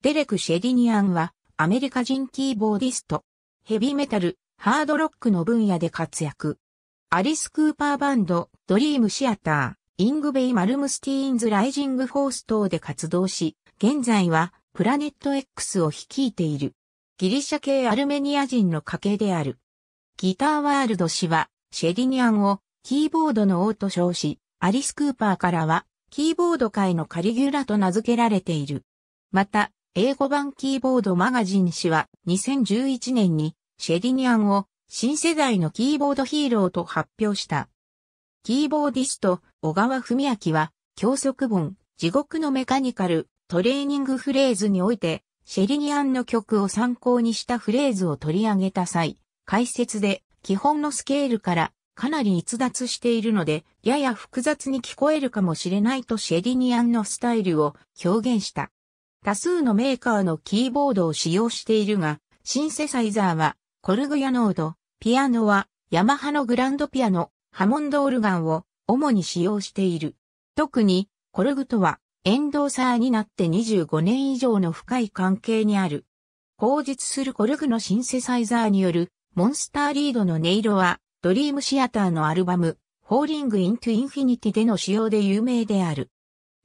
デレク・シェディニアンは、アメリカ人キーボーディスト。ヘビメタル、ハードロックの分野で活躍。アリス・クーパーバンド、ドリーム・シアター、イングベイ・マルムスティーンズ・ライジング・フォース等で活動し、現在は、プラネット X を率いている。ギリシャ系アルメニア人の家系である。ギターワールド氏は、シェディニアンを、キーボードの王と称し、アリス・クーパーからは、キーボード界のカリギュラと名付けられている。また、英語版キーボードマガジン氏は2011年にシェリニアンを新世代のキーボードヒーローと発表した。キーボーディスト小川文明は教則本地獄のメカニカルトレーニングフレーズにおいてシェリニアンの曲を参考にしたフレーズを取り上げた際、解説で基本のスケールからかなり逸脱しているので、やや複雑に聞こえるかもしれないとシェリニアンのスタイルを表現した。多数のメーカーのキーボードを使用しているが、シンセサイザーはコルグヤノード、ピアノはヤマハのグランドピアノ、ハモンドオルガンを主に使用している。特にコルグとはエンドーサーになって25年以上の深い関係にある。後述するコルグのシンセサイザーによるモンスターリードの音色はドリームシアターのアルバムホーリング・イントゥ・インフィニティでの使用で有名である。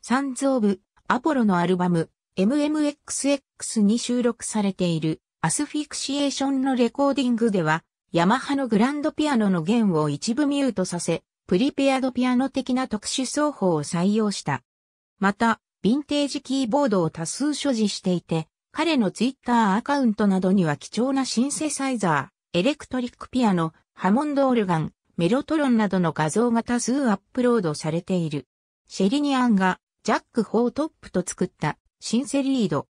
サンズ・オブ・アポロのアルバム MMXX に収録されているアスフィクシエーションのレコーディングでは、ヤマハのグランドピアノの弦を一部ミュートさせ、プリペアドピアノ的な特殊奏法を採用した。また、ヴィンテージキーボードを多数所持していて、彼のツイッターアカウントなどには貴重なシンセサイザー、エレクトリックピアノ、ハモンドオルガン、メロトロンなどの画像が多数アップロードされている。シェリニアンがジャック・ホートップと作ったシンセリード。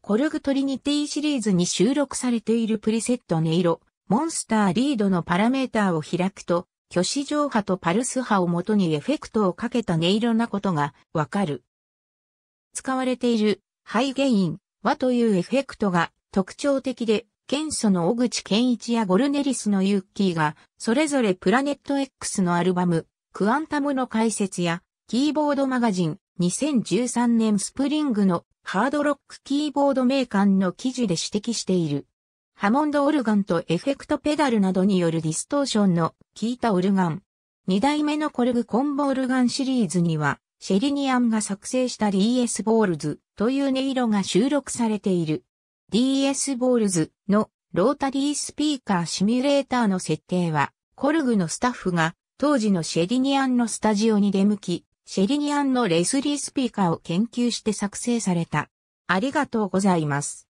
コルグトリニティシリーズに収録されているプリセット音色、モンスターリードのパラメーターを開くと、虚子上波とパルス波をもとにエフェクトをかけた音色なことがわかる。使われているハイゲイン和というエフェクトが特徴的で、ケンソの小口健一やゴルネリスのユッキーが、それぞれプラネット X のアルバム、クアンタムの解説や、キーボードマガジン2013年スプリングのハードロックキーボードメーカーの記事で指摘している。ハモンドオルガンとエフェクトペダルなどによるディストーションの効いたオルガン。二代目のコルグコンボオルガンシリーズには、シェリニアンが作成した DS ボールズという音色が収録されている。DS ボールズのロータリースピーカーシミュレーターの設定は、コルグのスタッフが当時のシェリニアンのスタジオに出向き、シェリニアンのレスリースピーカーを研究して作成された。ありがとうございます。